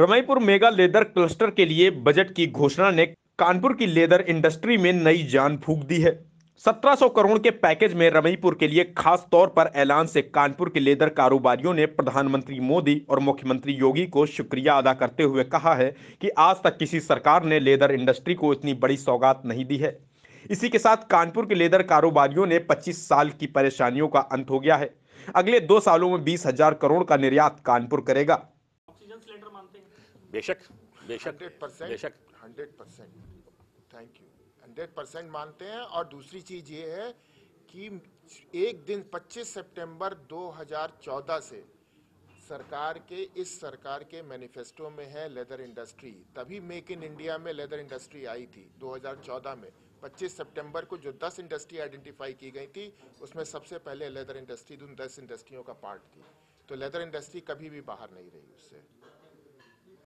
Ramaipur mega leather cluster के लिए budget की घोषणा ने कानपुर की लेदर इंडस्ट्री में नई जान फूक दी है 1700 करोड़ के पैकेज में रमईपुर के लिए खास तौर पर ऐलान से कानपुर के लेदर कारोबारियों ने प्रधानमंत्री मोदी और मुख्यमंत्री योगी को शुक्रिया अदा करते हुए कहा है कि आज तक किसी सरकार ने लेदर इंडस्ट्री को इतनी बड़ी सौगात नहीं दी है इसी के साथ कानपुर के लेदर कारोबारियों ने 25 साल की परेशानियों का अंत हो गया है अगले दो सालों में बीस हजार करोड़ का निर्यात कानपुर करेगा बेशक बेशक बेशक hundred percent thank you hundred percent मानते हैं और दूसरी चीज ये है कि एक दिन 25 सितंबर 2014 से सरकार के इस सरकार के मैनिफेस्टो में है लेदर इंडस्ट्री तभी मेक इन इंडिया में लेदर इंडस्ट्री आई थी 2014 में 25 सितंबर को जो 10 इंडस्ट्री आइडेंटिफाई की गई थी उसमें सबसे पहले लेदर इंडस्ट्री उन 10 इंडस्ट्रियों का पार्ट थी तो लेदर इंडस्ट्री कभी भी बाहर नहीं रही उससे